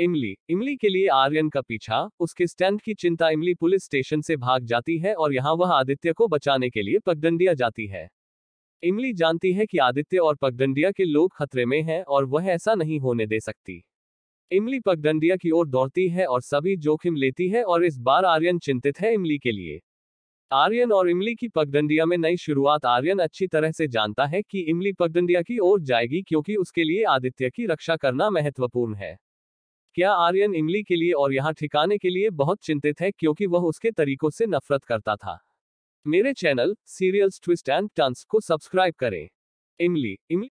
इमली इमली के लिए आर्यन का पीछा उसके स्टैंड की चिंता इमली पुलिस स्टेशन से भाग जाती है और यहाँ वह आदित्य को बचाने के लिए पगडंडिया जाती है इमली जानती है कि आदित्य और पगडंडिया के लोग खतरे में हैं और वह ऐसा नहीं होने दे सकती इमली पगडंडिया की ओर दौड़ती है और सभी जोखिम लेती है और इस बार आर्यन चिंतित है इमली के लिए आर्यन और इमली की पगडंडिया में नई शुरुआत आर्यन अच्छी तरह से जानता है कि इमली पगडंडिया की ओर जाएगी क्योंकि उसके लिए आदित्य की रक्षा करना महत्वपूर्ण है क्या आर्यन इमली के लिए और यहाँ ठिकाने के लिए बहुत चिंतित है क्योंकि वह उसके तरीकों से नफरत करता था मेरे channel serials twist and turns को सब्सक्राइब करें इमली इमली